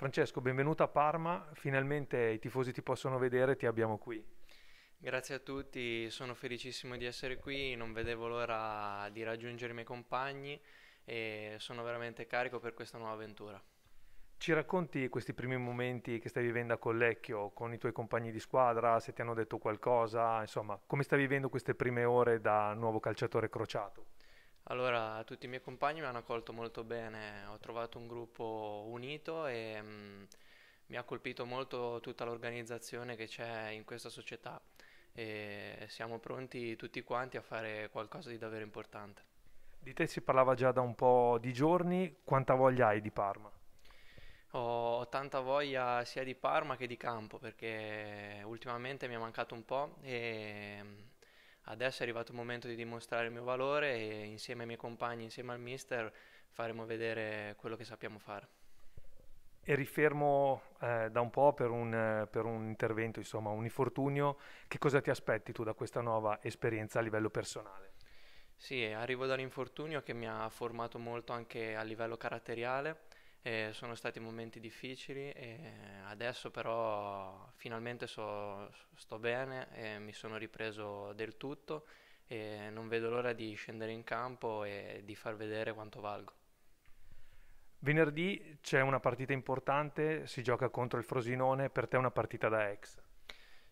Francesco, benvenuto a Parma, finalmente i tifosi ti possono vedere, ti abbiamo qui. Grazie a tutti, sono felicissimo di essere qui, non vedevo l'ora di raggiungere i miei compagni e sono veramente carico per questa nuova avventura. Ci racconti questi primi momenti che stai vivendo a Collecchio con i tuoi compagni di squadra, se ti hanno detto qualcosa, insomma, come stai vivendo queste prime ore da nuovo calciatore crociato? Allora, tutti i miei compagni mi hanno accolto molto bene, ho trovato un gruppo unito e mh, mm, mi ha colpito molto tutta l'organizzazione che c'è in questa società e siamo pronti tutti quanti a fare qualcosa di davvero importante. Di te si parlava già da un po' di giorni, quanta voglia hai di Parma? Ho tanta voglia sia di Parma che di campo perché ultimamente mi è mancato un po' e mm, adesso è arrivato il momento di dimostrare il mio valore e insieme ai miei compagni, insieme al mister, faremo vedere quello che sappiamo fare. E rifermo eh, da un po' per un, per un, intervento, insomma, un infortunio. Che cosa ti aspetti tu da questa nuova esperienza a livello personale? Sì, arrivo dall'infortunio che mi ha formato molto anche a livello caratteriale e sono stati momenti difficili e adesso però finalmente so, sto bene e mi sono ripreso del tutto e non vedo l'ora di scendere in campo e di far vedere quanto valgo. Venerdì c'è una partita importante, si gioca contro il Frosinone, per te è una partita da ex.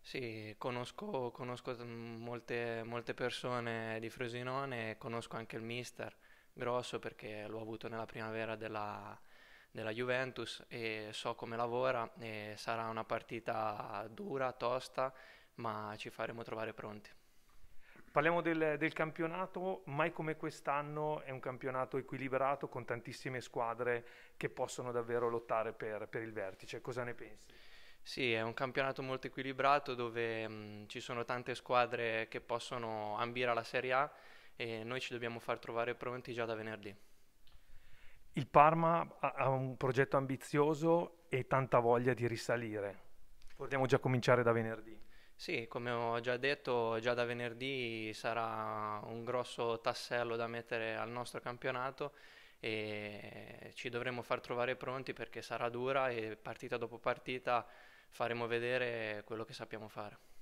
Sì, conosco, conosco molte, molte persone di Frosinone, conosco anche il mister grosso perché l'ho avuto nella primavera della, della Juventus e so come lavora e sarà una partita dura, tosta, ma ci faremo trovare pronti. Parliamo del, del, campionato, mai come quest'anno è un campionato equilibrato con tantissime squadre che possono davvero lottare per, per il vertice. Cosa ne pensi? Sì, è un campionato molto equilibrato dove mh, mm, ci sono tante squadre che possono ambire alla Serie A e noi ci dobbiamo far trovare pronti già da venerdì il Parma ha un progetto ambizioso e tanta voglia di risalire. Vogliamo già cominciare da venerdì. Sì, come ho già detto, già da venerdì sarà un grosso tassello da mettere al nostro campionato e ci dovremo far trovare pronti perché sarà dura e partita dopo partita faremo vedere quello che sappiamo fare.